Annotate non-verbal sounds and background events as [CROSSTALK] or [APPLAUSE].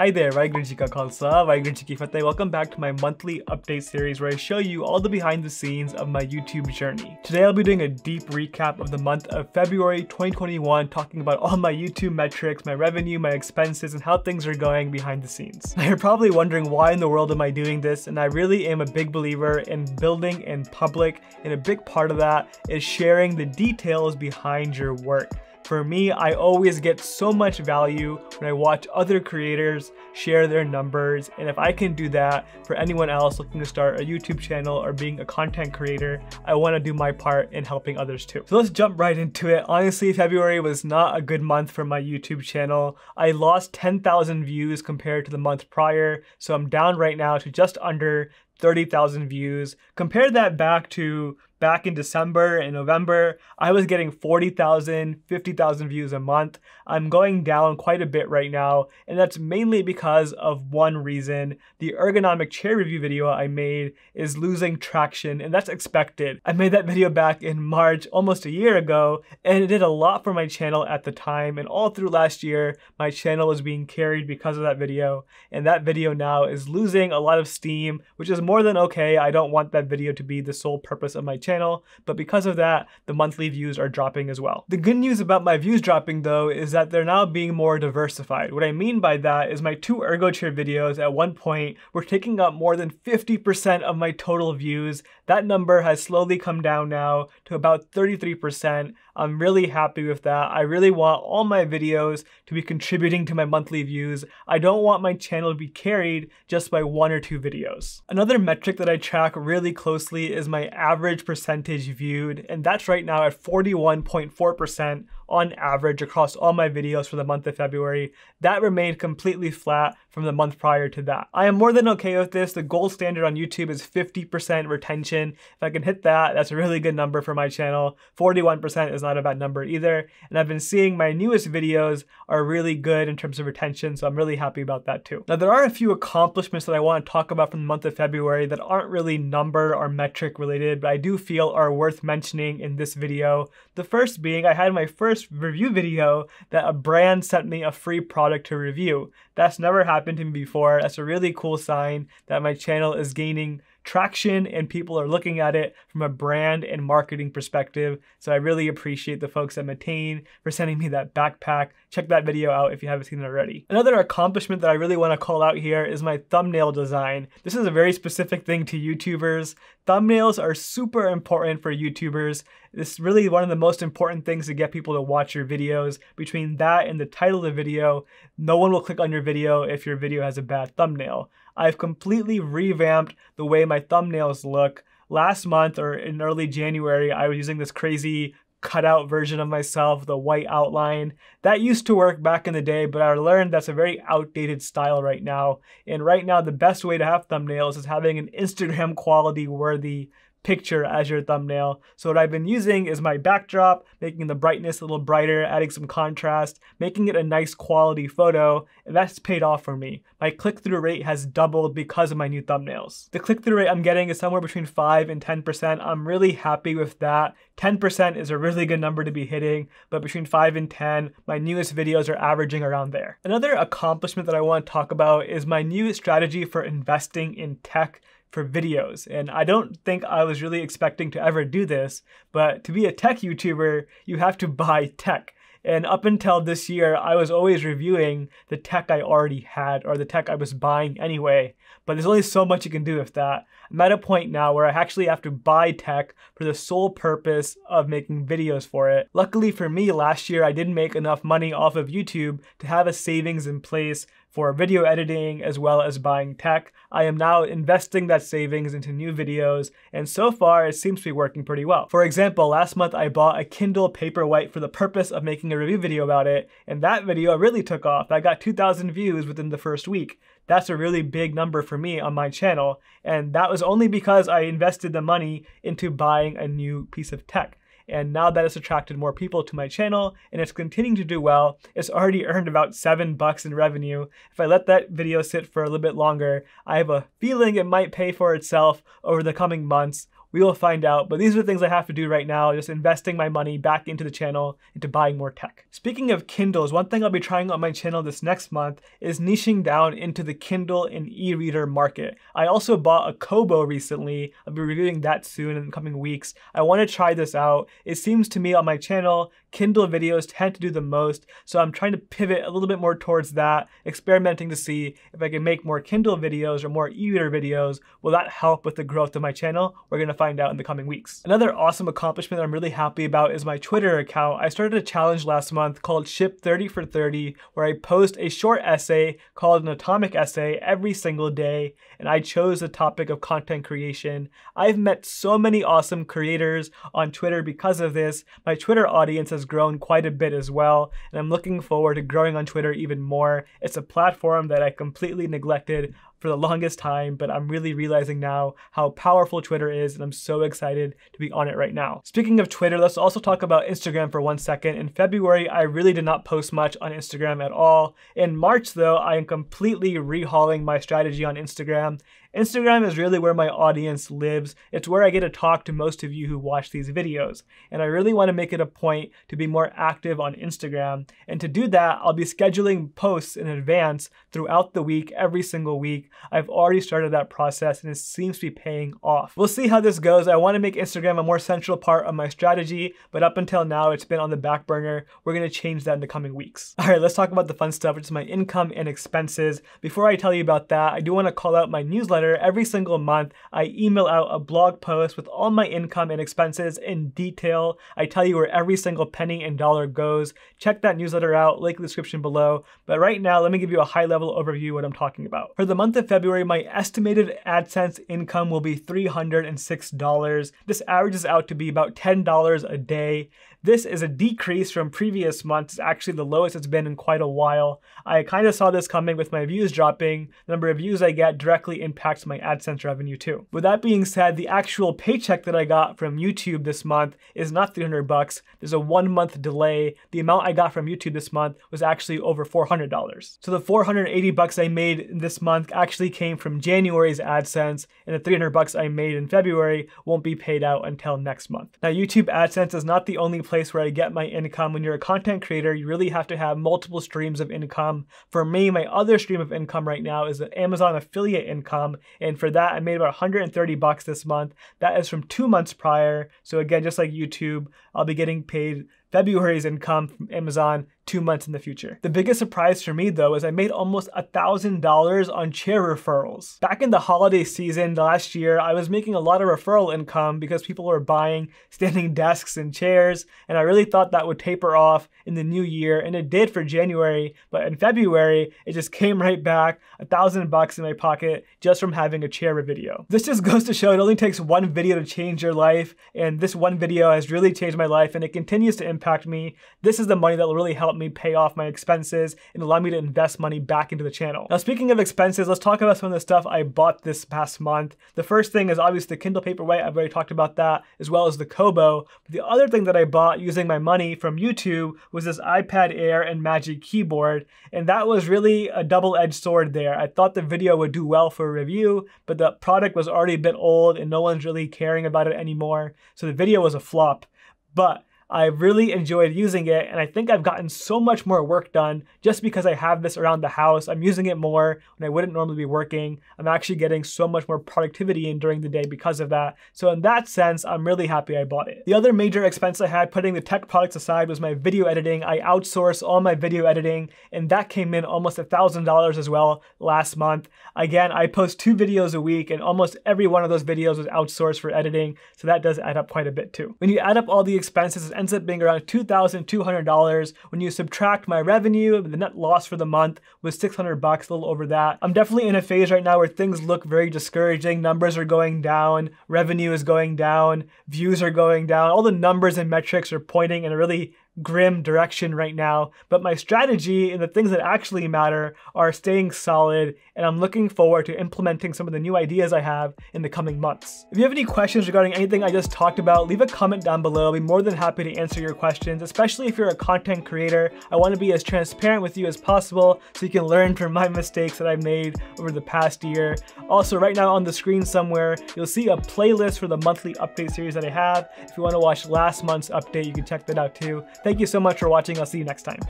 Hi there, Vaigru Ji Ka Khalsa, Vaigru Fateh. Welcome back to my monthly update series where I show you all the behind the scenes of my YouTube journey. Today I'll be doing a deep recap of the month of February 2021, talking about all my YouTube metrics, my revenue, my expenses, and how things are going behind the scenes. Now [LAUGHS] you're probably wondering why in the world am I doing this, and I really am a big believer in building in public, and a big part of that is sharing the details behind your work. For me, I always get so much value when I watch other creators share their numbers. And if I can do that for anyone else looking to start a YouTube channel or being a content creator, I want to do my part in helping others too. So let's jump right into it. Honestly, February was not a good month for my YouTube channel. I lost 10,000 views compared to the month prior. So I'm down right now to just under 30,000 views. Compare that back to back in December and November, I was getting 40,000, 50,000 views a month. I'm going down quite a bit right now, and that's mainly because of one reason. The ergonomic chair review video I made is losing traction, and that's expected. I made that video back in March, almost a year ago, and it did a lot for my channel at the time, and all through last year, my channel was being carried because of that video, and that video now is losing a lot of steam, which is more than okay. I don't want that video to be the sole purpose of my channel channel, but because of that, the monthly views are dropping as well. The good news about my views dropping though is that they're now being more diversified. What I mean by that is my two ergo chair videos at one point were taking up more than 50% of my total views. That number has slowly come down now to about 33%. I'm really happy with that. I really want all my videos to be contributing to my monthly views. I don't want my channel to be carried just by one or two videos. Another metric that I track really closely is my average percentage percentage viewed, and that's right now at 41.4% on average across all my videos for the month of February. That remained completely flat from the month prior to that. I am more than okay with this. The gold standard on YouTube is 50% retention. If I can hit that, that's a really good number for my channel. 41% is not a bad number either. And I've been seeing my newest videos are really good in terms of retention, so I'm really happy about that too. Now, there are a few accomplishments that I want to talk about from the month of February that aren't really number or metric related, but I do feel feel are worth mentioning in this video. The first being I had my first review video that a brand sent me a free product to review. That's never happened to me before. That's a really cool sign that my channel is gaining traction and people are looking at it from a brand and marketing perspective. So I really appreciate the folks at Matane for sending me that backpack. Check that video out if you haven't seen it already. Another accomplishment that I really wanna call out here is my thumbnail design. This is a very specific thing to YouTubers. Thumbnails are super important for YouTubers this is really one of the most important things to get people to watch your videos. Between that and the title of the video, no one will click on your video if your video has a bad thumbnail. I've completely revamped the way my thumbnails look. Last month or in early January, I was using this crazy cutout version of myself, the white outline. That used to work back in the day, but I learned that's a very outdated style right now. And right now, the best way to have thumbnails is having an Instagram quality worthy picture as your thumbnail. So what I've been using is my backdrop, making the brightness a little brighter, adding some contrast, making it a nice quality photo, and that's paid off for me. My click-through rate has doubled because of my new thumbnails. The click-through rate I'm getting is somewhere between 5 and 10%. I'm really happy with that. 10% is a really good number to be hitting, but between 5 and 10, my newest videos are averaging around there. Another accomplishment that I want to talk about is my new strategy for investing in tech for videos. And I don't think I was really expecting to ever do this, but to be a tech YouTuber, you have to [LAUGHS] buy tech. And up until this year, I was always reviewing the tech I already had or the tech I was buying anyway. But there's only so much you can do with that. I'm at a point now where I actually have to buy tech for the sole purpose of making videos for it. Luckily for me, last year I didn't make enough money off of YouTube to have a savings in place for video editing as well as buying tech. I am now investing that savings into new videos, and so far it seems to be working pretty well. For example, last month I bought a Kindle Paperwhite for the purpose of making a review video about it, and that video really took off. I got 2,000 views within the first week. That's a really big number for me on my channel, and that was only because I invested the money into buying a new piece of tech and now that it's attracted more people to my channel and it's continuing to do well. It's already earned about seven bucks in revenue. If I let that video sit for a little bit longer, I have a feeling it might pay for itself over the coming months we will find out, but these are the things I have to do right now, just investing my money back into the channel, into buying more tech. Speaking of Kindles, one thing I'll be trying on my channel this next month is niching down into the Kindle and e-reader market. I also bought a Kobo recently. I'll be reviewing that soon in the coming weeks. I wanna try this out. It seems to me on my channel, Kindle videos tend to do the most, so I'm trying to pivot a little bit more towards that, experimenting to see if I can make more Kindle videos or more e-reader videos. Will that help with the growth of my channel? We're gonna find out in the coming weeks. Another awesome accomplishment I'm really happy about is my Twitter account. I started a challenge last month called Ship 30 for 30, where I post a short essay called an atomic essay every single day, and I chose the topic of content creation. I've met so many awesome creators on Twitter because of this. My Twitter audience has grown quite a bit as well, and I'm looking forward to growing on Twitter even more. It's a platform that I completely neglected for the longest time, but I'm really realizing now how powerful Twitter is, and I'm so excited to be on it right now. Speaking of Twitter, let's also talk about Instagram for one second. In February, I really did not post much on Instagram at all. In March, though, I am completely rehauling my strategy on Instagram Instagram is really where my audience lives. It's where I get to talk to most of you who watch these videos. And I really want to make it a point to be more active on Instagram. And to do that, I'll be scheduling posts in advance throughout the week, every single week. I've already started that process and it seems to be paying off. We'll see how this goes. I want to make Instagram a more central part of my strategy, but up until now, it's been on the back burner. We're going to change that in the coming weeks. All right, let's talk about the fun stuff, which is my income and expenses. Before I tell you about that, I do want to call out my newsletter newsletter every single month. I email out a blog post with all my income and expenses in detail. I tell you where every single penny and dollar goes. Check that newsletter out, link in the description below. But right now, let me give you a high level overview what I'm talking about. For the month of February, my estimated AdSense income will be $306. This averages out to be about $10 a day. This is a decrease from previous months. It's actually the lowest it's been in quite a while. I kind of saw this coming with my views dropping. The number of views I get directly impacts impacts my AdSense revenue too. With that being said, the actual paycheck that I got from YouTube this month is not 300 bucks. There's a one month delay. The amount I got from YouTube this month was actually over $400. So the 480 bucks I made this month actually came from January's AdSense and the 300 bucks I made in February won't be paid out until next month. Now YouTube AdSense is not the only place where I get my income. When you're a content creator, you really have to have multiple streams of income. For me, my other stream of income right now is the Amazon affiliate income, and for that, I made about 130 bucks this month. That is from two months prior. So again, just like YouTube, I'll be getting paid February's income from Amazon two months in the future. The biggest surprise for me though is I made almost a $1,000 on chair referrals. Back in the holiday season last year, I was making a lot of referral income because people were buying [LAUGHS] standing desks and chairs, and I really thought that would taper off in the new year, and it did for January, but in February, it just came [LAUGHS] right back, a thousand bucks in my pocket just from having a chair video. This just [LAUGHS] goes to show it only takes one video to change your life, and this one video has really changed my life, and it continues to impact me. This is the money that will really help me me pay off my expenses and allow me to invest money back into the channel. Now, speaking of expenses, let's talk about some of the stuff I bought this past month. The first thing is obviously the Kindle Paperwhite. I've already talked about that, as well as the Kobo. But the other thing that I bought using my money from YouTube was this iPad Air and Magic Keyboard. And that was really a double-edged sword there. I thought the video would do well for a review, but the product was already a bit old and no one's really caring about it anymore. So the video was a flop. But I really enjoyed using it and I think I've gotten so much more work done just because I have this around the house. I'm using it more when I wouldn't normally be working. I'm actually getting so much more productivity in during the day because of that. So in that sense, I'm really happy I bought it. The other major expense I had putting the tech products aside was my video editing. I outsource all my video editing and that came in almost a $1,000 as well last month. Again, I post two videos a week and almost every one of those videos was outsourced for editing. So that does add up quite a bit too. When you add up all the expenses, ends up being around $2,200. When you subtract my revenue, the net loss for the month was 600 bucks, a little over that. I'm definitely in a phase right now where things look very discouraging. Numbers are going down, revenue is going down, views are going down. All the numbers and metrics are pointing in a really grim direction right now, but my strategy and the things that actually matter are staying solid, and I'm looking forward to implementing some of the new ideas I have in the coming months. If you have any questions regarding anything I just talked about, leave a comment down below. I'll be more than happy to answer your questions, especially if you're a content creator. I want to be as transparent with you as possible so you can learn from my mistakes that I have made over the past year. Also, right now on the screen somewhere, you'll see a playlist for the monthly update series that I have. If you want to watch last month's update, you can check that out too. Thank Thank you so much for watching. I'll see you next time.